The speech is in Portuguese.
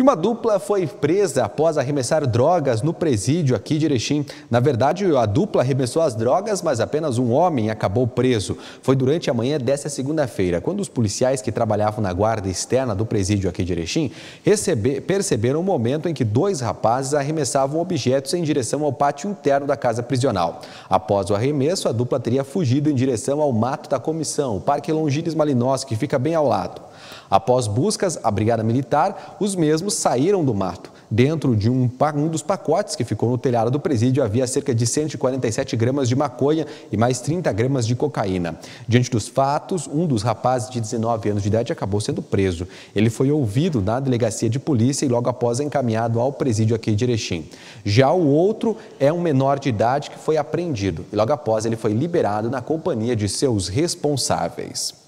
E uma dupla foi presa após arremessar drogas no presídio aqui de Erechim. Na verdade, a dupla arremessou as drogas, mas apenas um homem acabou preso. Foi durante a manhã desta segunda-feira, quando os policiais que trabalhavam na guarda externa do presídio aqui de Erechim perceberam o um momento em que dois rapazes arremessavam objetos em direção ao pátio interno da casa prisional. Após o arremesso, a dupla teria fugido em direção ao mato da comissão, o Parque Longines Malinós, que fica bem ao lado. Após buscas, a Brigada Militar, os mesmos saíram do mato. Dentro de um, um, dos pacotes que ficou no telhado do presídio havia cerca de 147 gramas de maconha e mais 30 gramas de cocaína. Diante dos fatos, um dos rapazes de 19 anos de idade acabou sendo preso. Ele foi ouvido na delegacia de polícia e logo após encaminhado ao presídio aqui de Erechim. Já o outro é um menor de idade que foi apreendido e logo após ele foi liberado na companhia de seus responsáveis.